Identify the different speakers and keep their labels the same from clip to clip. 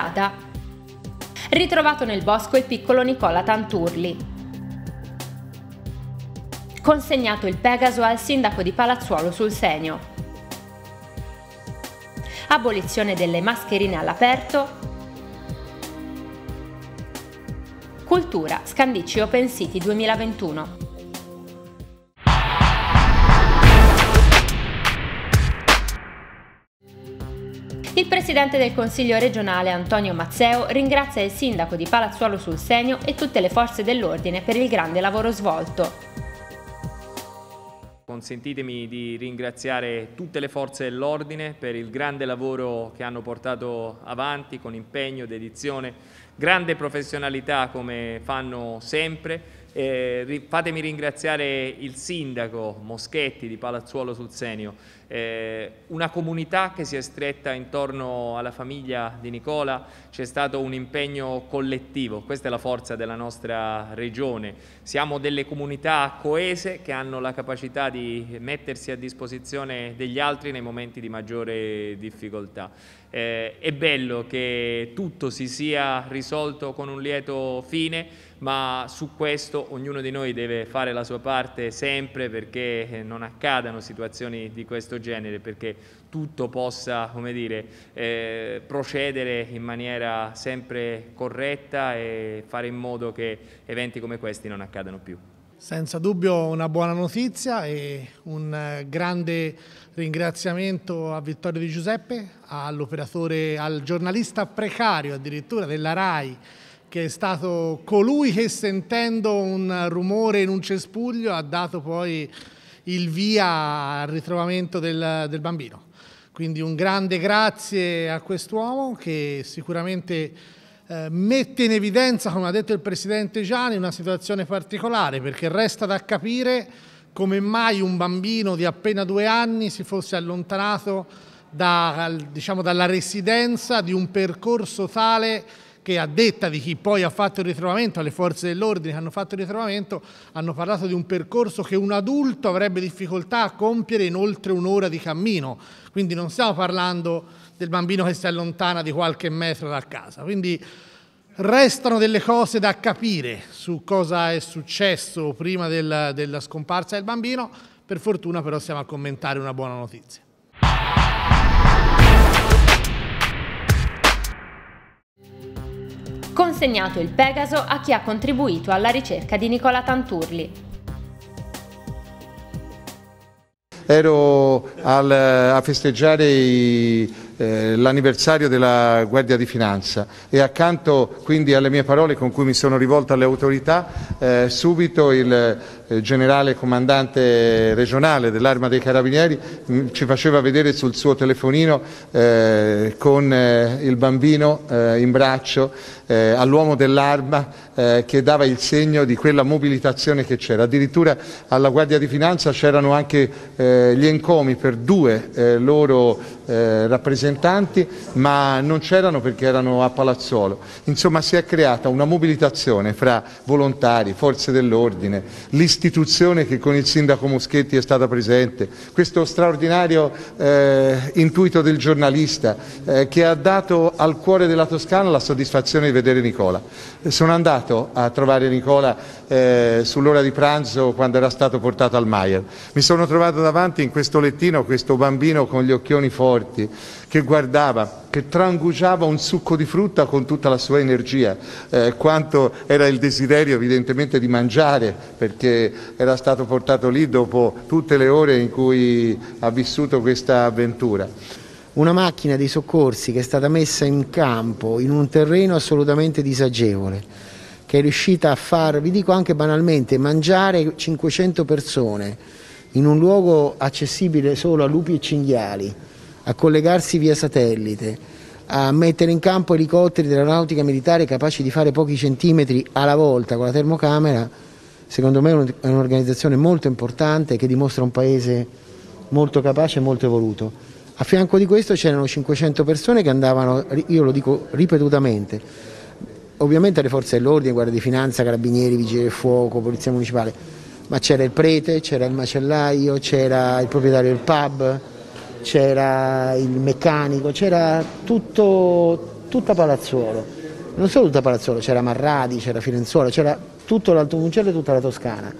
Speaker 1: puntata. Ritrovato nel bosco il piccolo Nicola Tanturli. Consegnato il Pegaso al sindaco di Palazzuolo sul Senio. Abolizione delle mascherine all'aperto. Cultura Scandicci Open City 2021. presidente del Consiglio regionale Antonio Mazzeo ringrazia il sindaco di Palazzuolo sul Senio e tutte le forze dell'ordine per il grande lavoro svolto.
Speaker 2: Consentitemi di ringraziare tutte le forze dell'ordine per il grande lavoro che hanno portato avanti con impegno, dedizione, grande professionalità come fanno sempre. Eh, fatemi ringraziare il sindaco Moschetti di Palazzuolo sul Senio eh, una comunità che si è stretta intorno alla famiglia di Nicola, c'è stato un impegno collettivo, questa è la forza della nostra regione, siamo delle comunità coese che hanno la capacità di mettersi a disposizione degli altri nei momenti di maggiore difficoltà. Eh, è bello che tutto si sia risolto con un lieto fine, ma su questo ognuno di noi deve fare la sua parte sempre perché eh, non accadano situazioni di questo genere genere perché tutto possa come dire, eh, procedere in maniera sempre corretta e fare in modo che eventi come questi non accadano più.
Speaker 3: Senza dubbio una buona notizia e un grande ringraziamento a Vittorio Di Giuseppe, all'operatore, al giornalista precario addirittura della RAI che è stato colui che sentendo un rumore in un cespuglio ha dato poi il via al ritrovamento del, del bambino. Quindi un grande grazie a quest'uomo che sicuramente eh, mette in evidenza, come ha detto il Presidente Gianni, una situazione particolare perché resta da capire come mai un bambino di appena due anni si fosse allontanato da, diciamo, dalla residenza di un percorso tale che a detta di chi poi ha fatto il ritrovamento, alle forze dell'ordine che hanno fatto il ritrovamento, hanno parlato di un percorso che un adulto avrebbe difficoltà a compiere in oltre un'ora di cammino. Quindi non stiamo parlando del bambino che si allontana di qualche metro da casa. Quindi restano delle cose da capire su cosa è successo prima del, della scomparsa del bambino. Per fortuna però siamo a commentare una buona notizia.
Speaker 1: consegnato il Pegaso a chi ha contribuito alla ricerca di Nicola Tanturli.
Speaker 4: Ero al, a festeggiare i, eh, l'anniversario della Guardia di Finanza e accanto quindi alle mie parole con cui mi sono rivolto alle autorità eh, subito il eh, generale comandante regionale dell'Arma dei Carabinieri, mm, ci faceva vedere sul suo telefonino eh, con eh, il bambino eh, in braccio eh, all'uomo dell'Arma eh, che dava il segno di quella mobilitazione che c'era. Addirittura alla Guardia di Finanza c'erano anche gli encomi per due loro rappresentanti, ma non c'erano perché erano a Palazzuolo. Insomma si è creata una mobilitazione fra volontari, forze dell'ordine, liste istituzione che con il sindaco Moschetti è stata presente, questo straordinario eh, intuito del giornalista eh, che ha dato al cuore della Toscana la soddisfazione di vedere Nicola. Sono andato a trovare Nicola eh, sull'ora di pranzo quando era stato portato al Maier. Mi sono trovato davanti in questo lettino questo bambino con gli occhioni forti che guardava che trangugiava un succo di frutta con tutta la sua energia, eh, quanto era il desiderio evidentemente di mangiare, perché era stato portato lì dopo tutte le ore in cui ha vissuto questa avventura.
Speaker 5: Una macchina dei soccorsi che è stata messa in campo in un terreno assolutamente disagevole, che è riuscita a far, vi dico anche banalmente, mangiare 500 persone in un luogo accessibile solo a lupi e cinghiali a collegarsi via satellite, a mettere in campo elicotteri dell'aeronautica militare capaci di fare pochi centimetri alla volta con la termocamera, secondo me è un'organizzazione molto importante che dimostra un paese molto capace e molto evoluto. A fianco di questo c'erano 500 persone che andavano, io lo dico ripetutamente, ovviamente le forze dell'ordine, guardia di finanza, carabinieri, vigili del fuoco, polizia municipale, ma c'era il prete, c'era il macellaio, c'era il proprietario del pub, c'era il meccanico, c'era tutto, tutta Palazzuolo. Non solo tutta Palazzuolo, c'era Marradi, c'era Firenzuola, c'era tutto l'Alto Muncello e tutta la Toscana.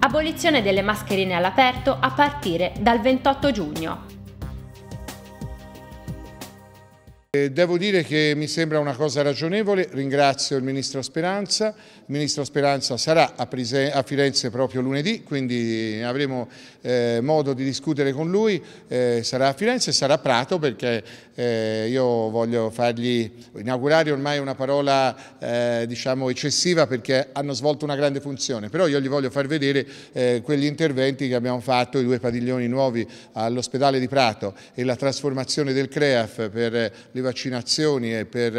Speaker 1: Abolizione delle mascherine all'aperto a partire dal 28 giugno.
Speaker 4: Eh, devo dire che mi sembra una cosa ragionevole, ringrazio il Ministro Speranza, il Ministro Speranza sarà a Firenze proprio lunedì, quindi avremo eh, modo di discutere con lui, eh, sarà a Firenze e sarà a Prato perché io voglio fargli inaugurare ormai una parola diciamo eccessiva perché hanno svolto una grande funzione, però io gli voglio far vedere quegli interventi che abbiamo fatto, i due padiglioni nuovi all'ospedale di Prato e la trasformazione del CREAF per livello vaccinazioni e per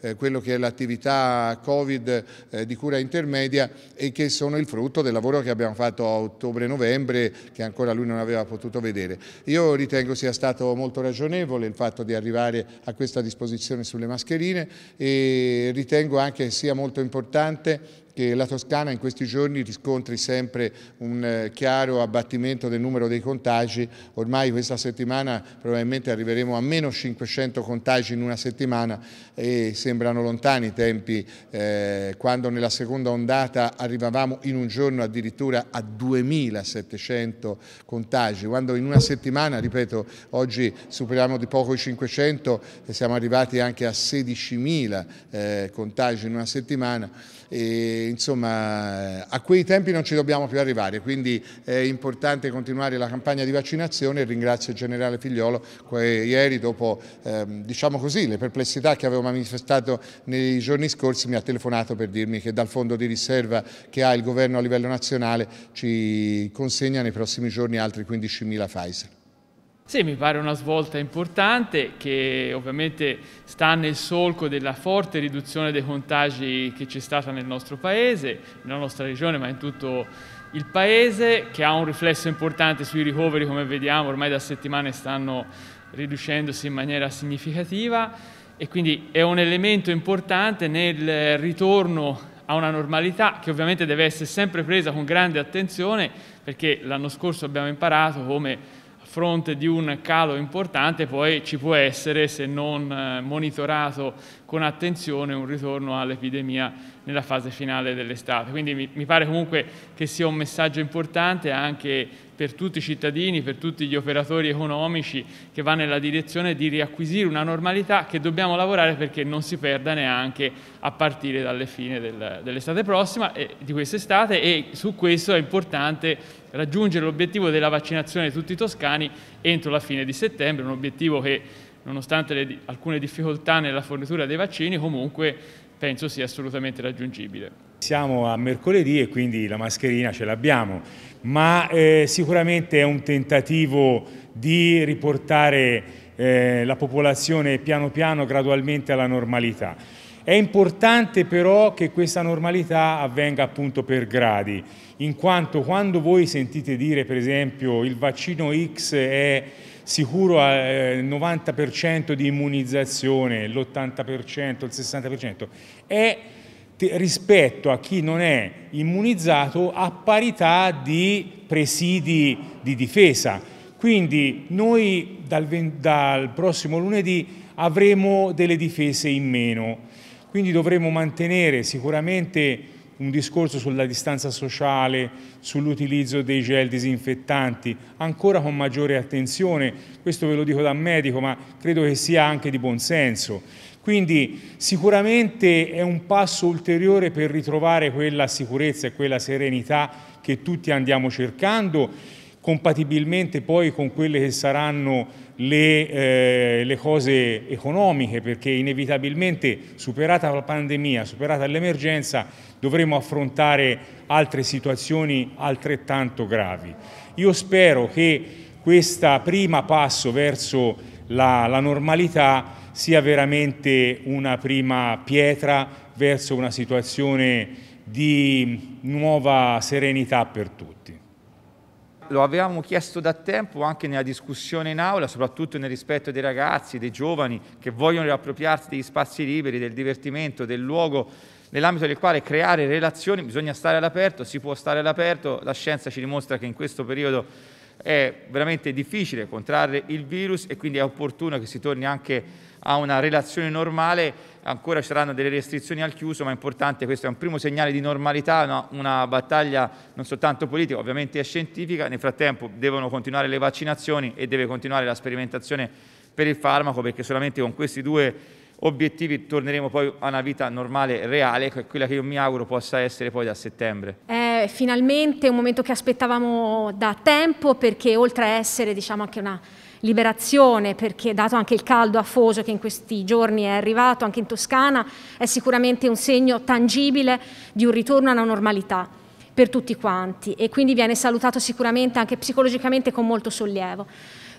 Speaker 4: eh, quello che è l'attività Covid eh, di cura intermedia e che sono il frutto del lavoro che abbiamo fatto a ottobre-novembre che ancora lui non aveva potuto vedere. Io ritengo sia stato molto ragionevole il fatto di arrivare a questa disposizione sulle mascherine e ritengo anche sia molto importante che la Toscana in questi giorni riscontri sempre un eh, chiaro abbattimento del numero dei contagi. Ormai questa settimana probabilmente arriveremo a meno 500 contagi in una settimana e sembrano lontani i tempi eh, quando nella seconda ondata arrivavamo in un giorno addirittura a 2700 contagi. Quando in una settimana, ripeto, oggi superiamo di poco i 500 e siamo arrivati anche a 16.000 eh, contagi in una settimana. E insomma, a quei tempi non ci dobbiamo più arrivare, quindi è importante continuare la campagna di vaccinazione e ringrazio il generale Figliolo che ieri dopo ehm, diciamo così, le perplessità che avevo manifestato nei giorni scorsi mi ha telefonato per dirmi che dal fondo di riserva che ha il governo a livello nazionale ci consegna nei prossimi giorni altri 15.000 Pfizer.
Speaker 6: Sì, mi pare una svolta importante che ovviamente sta nel solco della forte riduzione dei contagi che c'è stata nel nostro paese, nella nostra regione, ma in tutto il paese, che ha un riflesso importante sui ricoveri, come vediamo, ormai da settimane stanno riducendosi in maniera significativa e quindi è un elemento importante nel ritorno a una normalità che ovviamente deve essere sempre presa con grande attenzione perché l'anno scorso abbiamo imparato come fronte di un calo importante poi ci può essere, se non eh, monitorato con attenzione un ritorno all'epidemia nella fase finale dell'estate. Quindi mi, mi pare comunque che sia un messaggio importante anche per tutti i cittadini, per tutti gli operatori economici che va nella direzione di riacquisire una normalità che dobbiamo lavorare perché non si perda neanche a partire dalle fine del, dell'estate prossima e di quest'estate e su questo è importante raggiungere l'obiettivo della vaccinazione di tutti i toscani entro la fine di settembre, un obiettivo che nonostante le, alcune difficoltà nella fornitura dei vaccini, comunque penso sia assolutamente raggiungibile.
Speaker 7: Siamo a mercoledì e quindi la mascherina ce l'abbiamo, ma eh, sicuramente è un tentativo di riportare eh, la popolazione piano piano gradualmente alla normalità. È importante però che questa normalità avvenga appunto per gradi, in quanto quando voi sentite dire per esempio il vaccino X è sicuro al eh, 90% di immunizzazione, l'80%, il 60%, è rispetto a chi non è immunizzato a parità di presidi di difesa. Quindi noi dal, dal prossimo lunedì avremo delle difese in meno, quindi dovremo mantenere sicuramente un discorso sulla distanza sociale, sull'utilizzo dei gel disinfettanti, ancora con maggiore attenzione, questo ve lo dico da medico, ma credo che sia anche di buon senso. Quindi sicuramente è un passo ulteriore per ritrovare quella sicurezza e quella serenità che tutti andiamo cercando compatibilmente poi con quelle che saranno le, eh, le, cose economiche, perché inevitabilmente superata la pandemia, superata l'emergenza, dovremo affrontare altre situazioni altrettanto gravi. Io spero che questo primo passo verso la, la normalità sia veramente una prima pietra verso una situazione di nuova serenità per tutti
Speaker 2: lo avevamo chiesto da tempo anche nella discussione in aula, soprattutto nel rispetto dei ragazzi, dei giovani che vogliono riappropriarsi degli spazi liberi, del divertimento, del luogo nell'ambito del quale creare relazioni, bisogna stare all'aperto, si può stare all'aperto, la scienza ci dimostra che in questo periodo è veramente difficile contrarre il virus e quindi è opportuno che si torni anche a una relazione normale, ancora ci saranno delle restrizioni al chiuso, ma è importante, questo è un primo segnale di normalità, no? una battaglia non soltanto politica, ovviamente è scientifica, nel frattempo devono continuare le vaccinazioni e deve continuare la sperimentazione per il farmaco, perché solamente con questi due obiettivi torneremo poi a una vita normale, reale, quella che io mi auguro possa essere poi da settembre.
Speaker 1: È finalmente un momento che aspettavamo da tempo perché oltre a essere diciamo, anche una liberazione, perché dato anche il caldo afoso che in questi giorni è arrivato anche in Toscana, è sicuramente un segno tangibile di un ritorno alla normalità per tutti quanti e quindi viene salutato sicuramente anche psicologicamente con molto sollievo.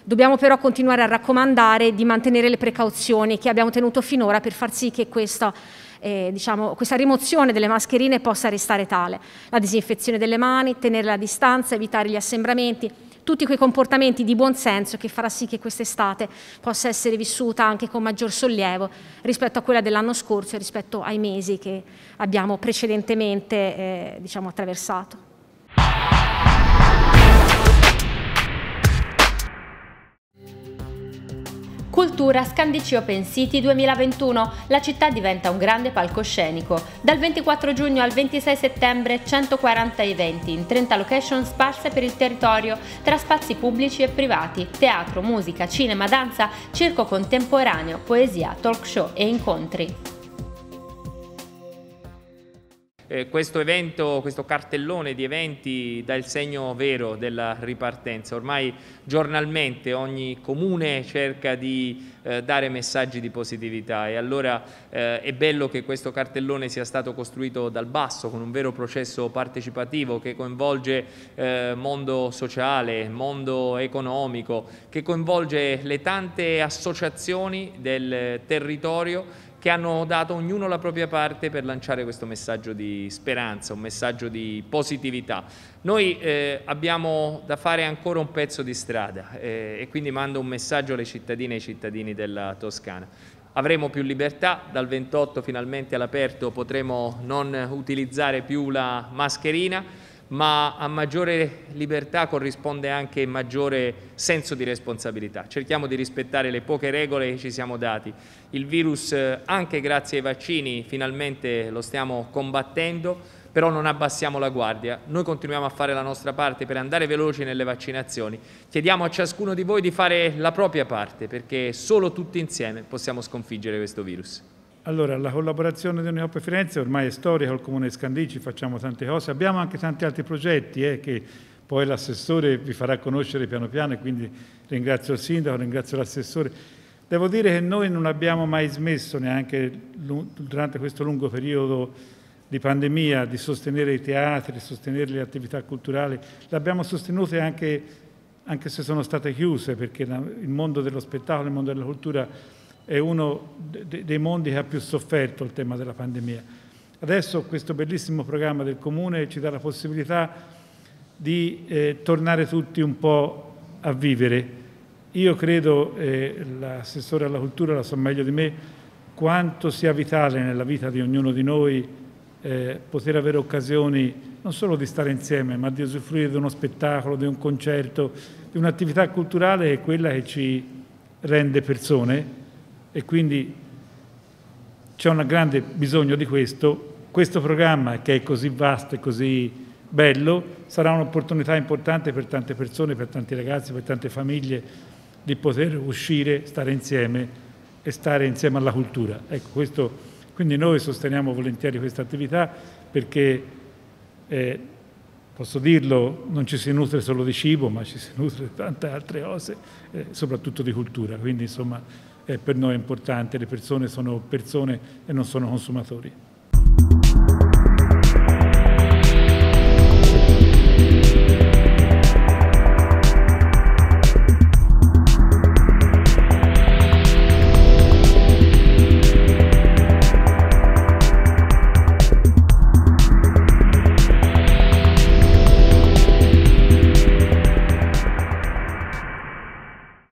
Speaker 1: Dobbiamo però continuare a raccomandare di mantenere le precauzioni che abbiamo tenuto finora per far sì che questa, eh, diciamo, questa rimozione delle mascherine possa restare tale. La disinfezione delle mani, tenere la distanza, evitare gli assembramenti, tutti quei comportamenti di buon senso che farà sì che quest'estate possa essere vissuta anche con maggior sollievo rispetto a quella dell'anno scorso e rispetto ai mesi che abbiamo precedentemente eh, diciamo, attraversato. Cultura Scandici Open City 2021. La città diventa un grande palcoscenico. Dal 24 giugno al 26 settembre 140 eventi in 30 location sparse per il territorio tra spazi pubblici e privati, teatro, musica, cinema, danza, circo contemporaneo, poesia, talk show e incontri.
Speaker 2: Eh, questo evento, questo cartellone di eventi dà il segno vero della ripartenza. Ormai giornalmente ogni comune cerca di eh, dare messaggi di positività e allora eh, è bello che questo cartellone sia stato costruito dal basso con un vero processo partecipativo che coinvolge eh, mondo sociale, mondo economico, che coinvolge le tante associazioni del territorio che hanno dato ognuno la propria parte per lanciare questo messaggio di speranza, un messaggio di positività. Noi eh, abbiamo da fare ancora un pezzo di strada eh, e quindi mando un messaggio alle cittadine e ai cittadini della Toscana. Avremo più libertà, dal 28 finalmente all'aperto potremo non utilizzare più la mascherina ma a maggiore libertà corrisponde anche maggiore senso di responsabilità. Cerchiamo di rispettare le poche regole che ci siamo dati. Il virus, eh, anche grazie ai vaccini, finalmente lo stiamo combattendo, però non abbassiamo la guardia. Noi continuiamo a fare la nostra parte per andare veloci nelle vaccinazioni. Chiediamo a ciascuno di voi di fare la propria parte, perché solo tutti insieme possiamo sconfiggere questo virus.
Speaker 8: Allora, la collaborazione di Unicop Firenze ormai è storica col Comune di Scandici, facciamo tante cose, abbiamo anche tanti altri progetti eh, che poi l'assessore vi farà conoscere piano piano quindi ringrazio il sindaco, ringrazio l'assessore. Devo dire che noi non abbiamo mai smesso neanche durante questo lungo periodo di pandemia di sostenere i teatri, di sostenere le attività culturali, le abbiamo sostenute anche, anche se sono state chiuse perché il mondo dello spettacolo, il mondo della cultura è uno dei mondi che ha più sofferto il tema della pandemia. Adesso questo bellissimo programma del Comune ci dà la possibilità di eh, tornare tutti un po' a vivere. Io credo, eh, l'assessore alla cultura la so meglio di me, quanto sia vitale nella vita di ognuno di noi eh, poter avere occasioni non solo di stare insieme, ma di usufruire di uno spettacolo, di un concerto, di un'attività culturale che è quella che ci rende persone e quindi c'è un grande bisogno di questo. Questo programma che è così vasto e così bello sarà un'opportunità importante per tante persone, per tanti ragazzi, per tante famiglie di poter uscire, stare insieme e stare insieme alla cultura. Ecco, questo, quindi noi sosteniamo volentieri questa attività perché, eh, posso dirlo, non ci si nutre solo di cibo, ma ci si nutre di tante altre cose, eh, soprattutto di cultura. Quindi, insomma, per noi è importante, le persone sono persone e non sono consumatori.